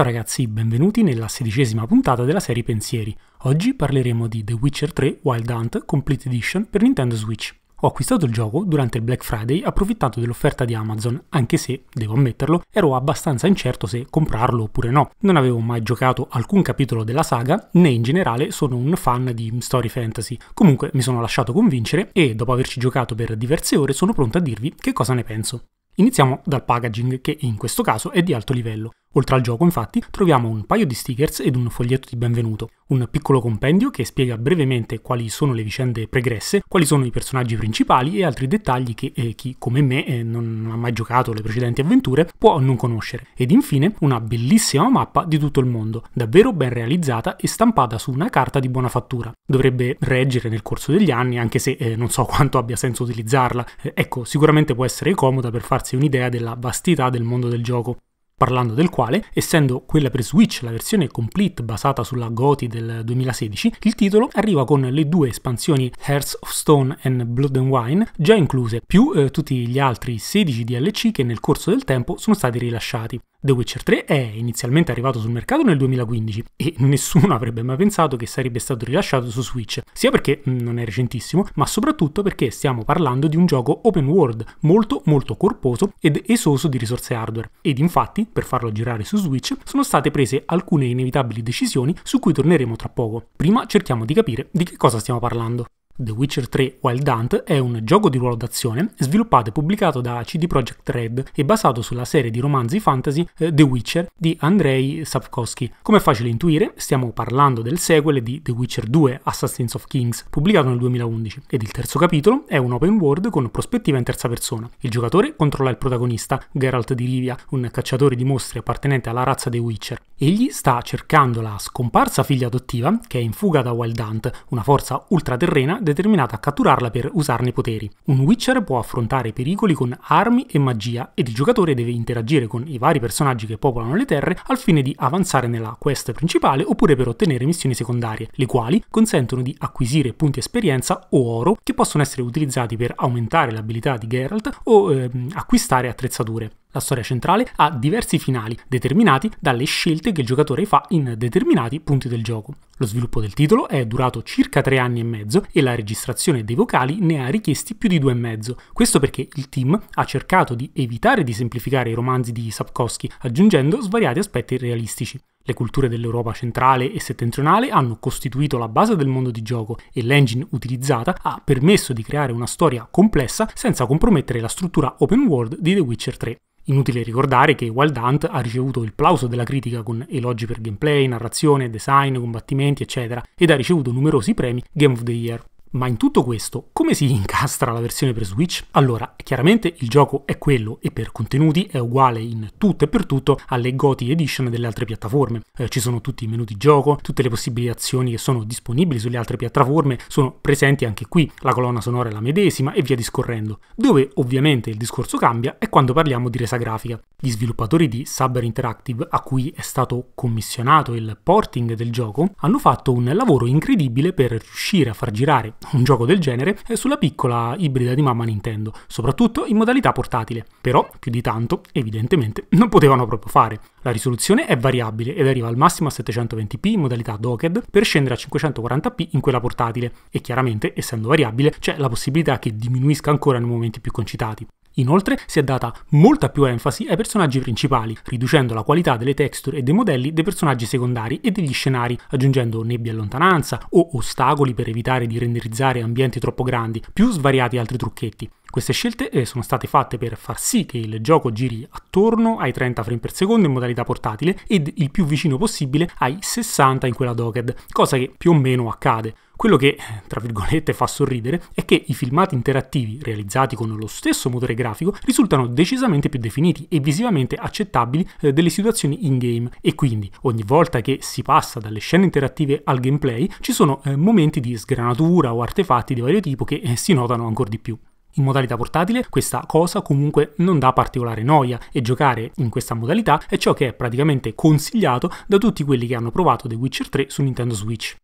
Ciao ragazzi, benvenuti nella sedicesima puntata della serie Pensieri. Oggi parleremo di The Witcher 3 Wild Hunt Complete Edition per Nintendo Switch. Ho acquistato il gioco durante il Black Friday approfittando dell'offerta di Amazon, anche se, devo ammetterlo, ero abbastanza incerto se comprarlo oppure no. Non avevo mai giocato alcun capitolo della saga, né in generale sono un fan di story fantasy. Comunque mi sono lasciato convincere e, dopo averci giocato per diverse ore, sono pronto a dirvi che cosa ne penso. Iniziamo dal packaging, che in questo caso è di alto livello. Oltre al gioco, infatti, troviamo un paio di stickers ed un foglietto di benvenuto, un piccolo compendio che spiega brevemente quali sono le vicende pregresse, quali sono i personaggi principali e altri dettagli che eh, chi, come me, eh, non ha mai giocato le precedenti avventure, può non conoscere. Ed infine una bellissima mappa di tutto il mondo, davvero ben realizzata e stampata su una carta di buona fattura. Dovrebbe reggere nel corso degli anni, anche se eh, non so quanto abbia senso utilizzarla. Eh, ecco, sicuramente può essere comoda per farsi un'idea della vastità del mondo del gioco parlando del quale, essendo quella per Switch la versione complete basata sulla Goti del 2016, il titolo arriva con le due espansioni Hearts of Stone e Blood and Wine già incluse, più eh, tutti gli altri 16 DLC che nel corso del tempo sono stati rilasciati. The Witcher 3 è inizialmente arrivato sul mercato nel 2015 e nessuno avrebbe mai pensato che sarebbe stato rilasciato su Switch, sia perché mm, non è recentissimo, ma soprattutto perché stiamo parlando di un gioco open world molto molto corposo ed esoso di risorse hardware. Ed infatti, per farlo girare su Switch, sono state prese alcune inevitabili decisioni su cui torneremo tra poco. Prima cerchiamo di capire di che cosa stiamo parlando. The Witcher 3 Wild Hunt è un gioco di ruolo d'azione sviluppato e pubblicato da CD Projekt Red e basato sulla serie di romanzi fantasy eh, The Witcher di Andrei Sapkowski. Come è facile intuire, stiamo parlando del sequel di The Witcher 2 Assassins of Kings, pubblicato nel 2011, ed il terzo capitolo è un open world con prospettiva in terza persona. Il giocatore controlla il protagonista, Geralt di Rivia, un cacciatore di mostri appartenente alla razza The Witcher. Egli sta cercando la scomparsa figlia adottiva, che è in fuga da Wild Hunt, una forza ultraterrena determinata a catturarla per usarne i poteri. Un Witcher può affrontare pericoli con armi e magia ed il giocatore deve interagire con i vari personaggi che popolano le terre al fine di avanzare nella quest principale oppure per ottenere missioni secondarie, le quali consentono di acquisire punti esperienza o oro che possono essere utilizzati per aumentare l'abilità di Geralt o ehm, acquistare attrezzature. La storia centrale ha diversi finali, determinati dalle scelte che il giocatore fa in determinati punti del gioco. Lo sviluppo del titolo è durato circa tre anni e mezzo e la registrazione dei vocali ne ha richiesti più di due e mezzo. Questo perché il team ha cercato di evitare di semplificare i romanzi di Sapkowski, aggiungendo svariati aspetti realistici. Le culture dell'Europa centrale e settentrionale hanno costituito la base del mondo di gioco e l'engine utilizzata ha permesso di creare una storia complessa senza compromettere la struttura open world di The Witcher 3. Inutile ricordare che Wild Hunt ha ricevuto il plauso della critica con elogi per gameplay, narrazione, design, combattimenti, eccetera, ed ha ricevuto numerosi premi Game of the Year. Ma in tutto questo, come si incastra la versione per Switch? Allora, chiaramente il gioco è quello e per contenuti è uguale in tutto e per tutto alle GOTY Edition delle altre piattaforme. Eh, ci sono tutti i menu di gioco, tutte le possibili azioni che sono disponibili sulle altre piattaforme sono presenti anche qui, la colonna sonora è la medesima e via discorrendo. Dove ovviamente il discorso cambia è quando parliamo di resa grafica. Gli sviluppatori di Saber Interactive, a cui è stato commissionato il porting del gioco, hanno fatto un lavoro incredibile per riuscire a far girare un gioco del genere, eh, sulla piccola ibrida di mamma Nintendo, soprattutto in modalità portatile. Però, più di tanto, evidentemente, non potevano proprio fare. La risoluzione è variabile ed arriva al massimo a 720p in modalità docked per scendere a 540p in quella portatile e chiaramente, essendo variabile, c'è la possibilità che diminuisca ancora nei momenti più concitati. Inoltre si è data molta più enfasi ai personaggi principali, riducendo la qualità delle texture e dei modelli dei personaggi secondari e degli scenari, aggiungendo nebbie a lontananza o ostacoli per evitare di renderizzare ambienti troppo grandi, più svariati altri trucchetti. Queste scelte eh, sono state fatte per far sì che il gioco giri attorno ai 30 frame per secondo in modalità portatile ed il più vicino possibile ai 60 in quella docked, cosa che più o meno accade. Quello che, tra virgolette, fa sorridere è che i filmati interattivi realizzati con lo stesso motore grafico risultano decisamente più definiti e visivamente accettabili eh, delle situazioni in-game e quindi ogni volta che si passa dalle scene interattive al gameplay ci sono eh, momenti di sgranatura o artefatti di vario tipo che si notano ancora di più. In modalità portatile questa cosa comunque non dà particolare noia e giocare in questa modalità è ciò che è praticamente consigliato da tutti quelli che hanno provato The Witcher 3 su Nintendo Switch.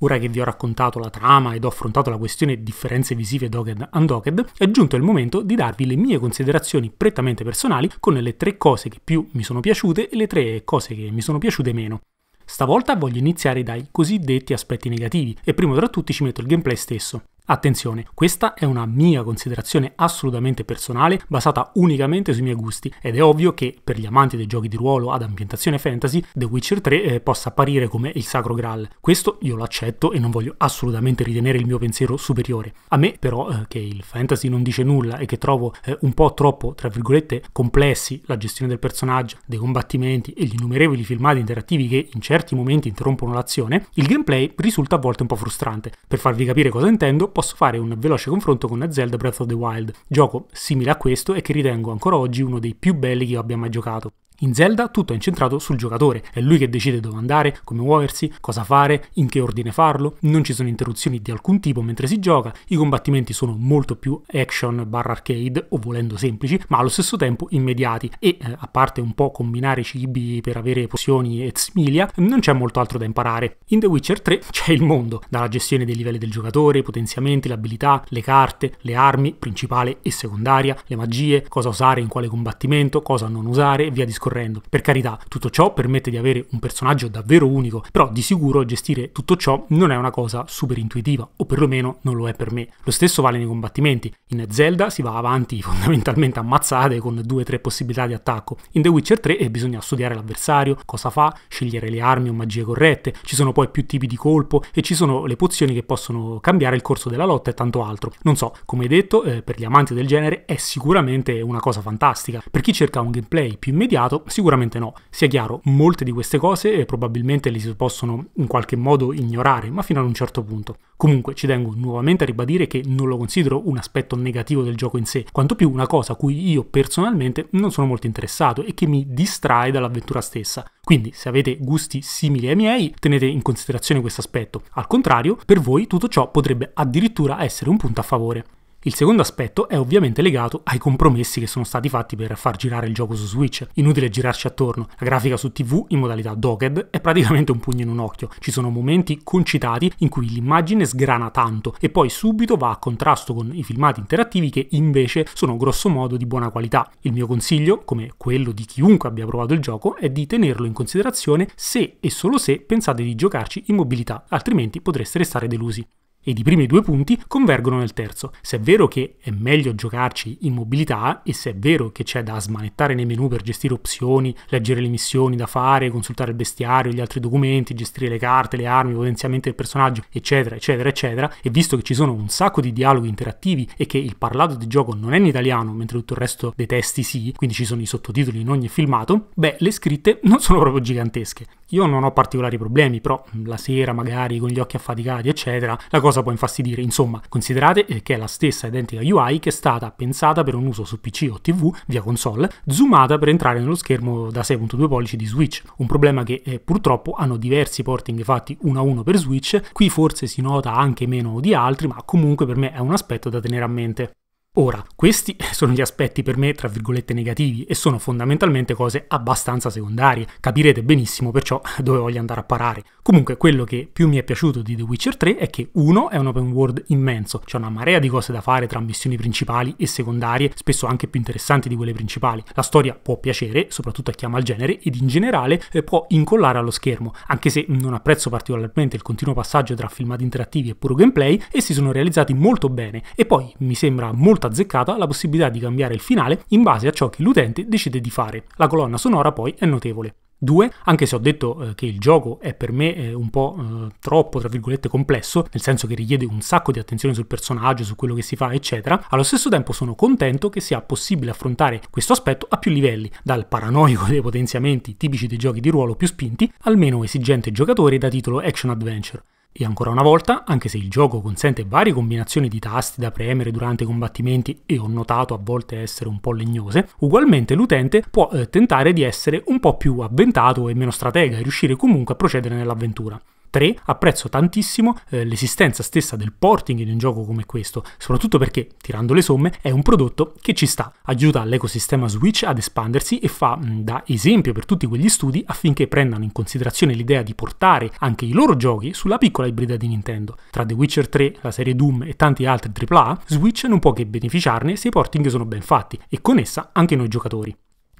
Ora che vi ho raccontato la trama ed ho affrontato la questione differenze visive Docked Undocked, è giunto il momento di darvi le mie considerazioni prettamente personali con le tre cose che più mi sono piaciute e le tre cose che mi sono piaciute meno. Stavolta voglio iniziare dai cosiddetti aspetti negativi e primo tra tutti ci metto il gameplay stesso. Attenzione, questa è una mia considerazione assolutamente personale, basata unicamente sui miei gusti, ed è ovvio che per gli amanti dei giochi di ruolo ad ambientazione fantasy, The Witcher 3 eh, possa apparire come il sacro graal. Questo io lo accetto e non voglio assolutamente ritenere il mio pensiero superiore. A me però eh, che il fantasy non dice nulla e che trovo eh, un po' troppo, tra virgolette, complessi la gestione del personaggio, dei combattimenti e gli innumerevoli filmati interattivi che in certi momenti interrompono l'azione, il gameplay risulta a volte un po' frustrante. Per farvi capire cosa intendo, posso fare un veloce confronto con Zelda Breath of the Wild, gioco simile a questo e che ritengo ancora oggi uno dei più belli che io abbia mai giocato. In Zelda tutto è incentrato sul giocatore, è lui che decide dove andare, come muoversi, cosa fare, in che ordine farlo, non ci sono interruzioni di alcun tipo mentre si gioca, i combattimenti sono molto più action barra arcade o volendo semplici, ma allo stesso tempo immediati e eh, a parte un po' combinare cibi per avere pozioni e similia, non c'è molto altro da imparare. In The Witcher 3 c'è il mondo, dalla gestione dei livelli del giocatore, i potenziamenti, le abilità, le carte, le armi, principale e secondaria, le magie, cosa usare in quale combattimento, cosa non usare, via discorrendo correndo. Per carità, tutto ciò permette di avere un personaggio davvero unico, però di sicuro gestire tutto ciò non è una cosa super intuitiva, o perlomeno non lo è per me. Lo stesso vale nei combattimenti. In Zelda si va avanti fondamentalmente ammazzate con 2-3 possibilità di attacco. In The Witcher 3 eh, bisogna studiare l'avversario, cosa fa, scegliere le armi o magie corrette, ci sono poi più tipi di colpo e ci sono le pozioni che possono cambiare il corso della lotta e tanto altro. Non so, come detto, eh, per gli amanti del genere è sicuramente una cosa fantastica. Per chi cerca un gameplay più immediato Sicuramente no. Sia chiaro, molte di queste cose eh, probabilmente le si possono in qualche modo ignorare, ma fino ad un certo punto. Comunque ci tengo nuovamente a ribadire che non lo considero un aspetto negativo del gioco in sé, quanto più una cosa a cui io personalmente non sono molto interessato e che mi distrae dall'avventura stessa. Quindi se avete gusti simili ai miei, tenete in considerazione questo aspetto. Al contrario, per voi tutto ciò potrebbe addirittura essere un punto a favore. Il secondo aspetto è ovviamente legato ai compromessi che sono stati fatti per far girare il gioco su Switch. Inutile girarci attorno, la grafica su TV in modalità docked è praticamente un pugno in un occhio. Ci sono momenti concitati in cui l'immagine sgrana tanto e poi subito va a contrasto con i filmati interattivi che invece sono grossomodo di buona qualità. Il mio consiglio, come quello di chiunque abbia provato il gioco, è di tenerlo in considerazione se e solo se pensate di giocarci in mobilità, altrimenti potreste restare delusi ed i primi due punti convergono nel terzo. Se è vero che è meglio giocarci in mobilità e se è vero che c'è da smanettare nei menu per gestire opzioni, leggere le missioni da fare, consultare il bestiario, gli altri documenti, gestire le carte, le armi, potenziamento del personaggio, eccetera, eccetera, eccetera, e visto che ci sono un sacco di dialoghi interattivi e che il parlato di gioco non è in italiano, mentre tutto il resto dei testi sì, quindi ci sono i sottotitoli in ogni filmato, beh, le scritte non sono proprio gigantesche. Io non ho particolari problemi, però la sera magari con gli occhi affaticati, eccetera, la cosa cosa può infastidire? Insomma, considerate eh, che è la stessa identica UI che è stata pensata per un uso su PC o TV via console, zoomata per entrare nello schermo da 6.2 pollici di Switch, un problema che eh, purtroppo hanno diversi porting fatti uno a uno per Switch, qui forse si nota anche meno di altri, ma comunque per me è un aspetto da tenere a mente. Ora, questi sono gli aspetti per me, tra virgolette, negativi e sono fondamentalmente cose abbastanza secondarie. Capirete benissimo perciò dove voglio andare a parare. Comunque, quello che più mi è piaciuto di The Witcher 3 è che uno è un open world immenso, c'è una marea di cose da fare tra missioni principali e secondarie, spesso anche più interessanti di quelle principali. La storia può piacere, soprattutto a chi ama il genere, ed in generale eh, può incollare allo schermo, anche se non apprezzo particolarmente il continuo passaggio tra filmati interattivi e puro gameplay, essi sono realizzati molto bene e poi mi sembra molto volta azzeccata la possibilità di cambiare il finale in base a ciò che l'utente decide di fare. La colonna sonora poi è notevole. 2. Anche se ho detto eh, che il gioco è per me eh, un po' eh, troppo, tra virgolette, complesso, nel senso che richiede un sacco di attenzione sul personaggio, su quello che si fa, eccetera, allo stesso tempo sono contento che sia possibile affrontare questo aspetto a più livelli, dal paranoico dei potenziamenti tipici dei giochi di ruolo più spinti, al meno esigente giocatore da titolo action adventure. E ancora una volta, anche se il gioco consente varie combinazioni di tasti da premere durante i combattimenti e ho notato a volte essere un po' legnose, ugualmente l'utente può eh, tentare di essere un po' più avventato e meno stratega e riuscire comunque a procedere nell'avventura. 3 apprezzo tantissimo eh, l'esistenza stessa del porting in un gioco come questo, soprattutto perché, tirando le somme, è un prodotto che ci sta, aiuta l'ecosistema Switch ad espandersi e fa mh, mm, da esempio per tutti quegli studi affinché prendano in considerazione l'idea di portare anche i loro giochi sulla piccola ibrida di Nintendo. Tra The Witcher 3, la serie Doom e tanti altri AAA, Switch non può che beneficiarne se i porting sono ben fatti e con essa anche noi giocatori.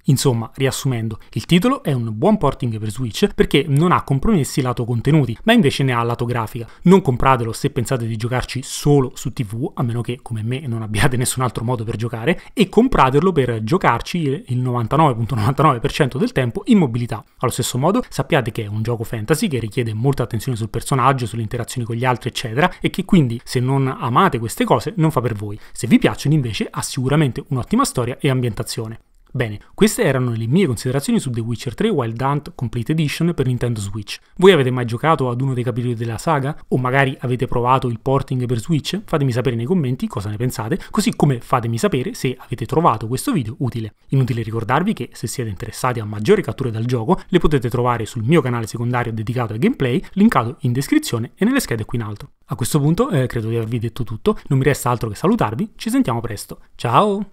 Insomma, riassumendo, il titolo è un buon porting per Switch perché non ha compromessi lato contenuti, ma invece ne ha lato grafica. Non compratelo se pensate di giocarci solo su TV, a meno che come me non abbiate nessun altro modo per giocare, e compratelo per giocarci il 99.99% del tempo in mobilità. Allo stesso modo, sappiate che è un gioco fantasy che richiede molta attenzione sul personaggio, sulle interazioni con gli altri, eccetera, e che quindi se non amate queste cose non fa per voi. Se vi piacciono invece ha sicuramente un'ottima storia e ambientazione. Bene, queste erano le mie considerazioni su The Witcher 3 Wild Hunt Complete Edition per Nintendo Switch. Voi avete mai giocato ad uno dei capitoli della saga? O magari avete provato il porting per Switch? Fatemi sapere nei commenti cosa ne pensate, così come fatemi sapere se avete trovato questo video utile. Inutile ricordarvi che se siete interessati a maggiori catture dal gioco, le potete trovare sul mio canale secondario dedicato al gameplay, linkato in descrizione e nelle schede qui in alto. A questo punto eh, credo di avervi detto tutto, non mi resta altro che salutarvi, ci sentiamo presto. Ciao!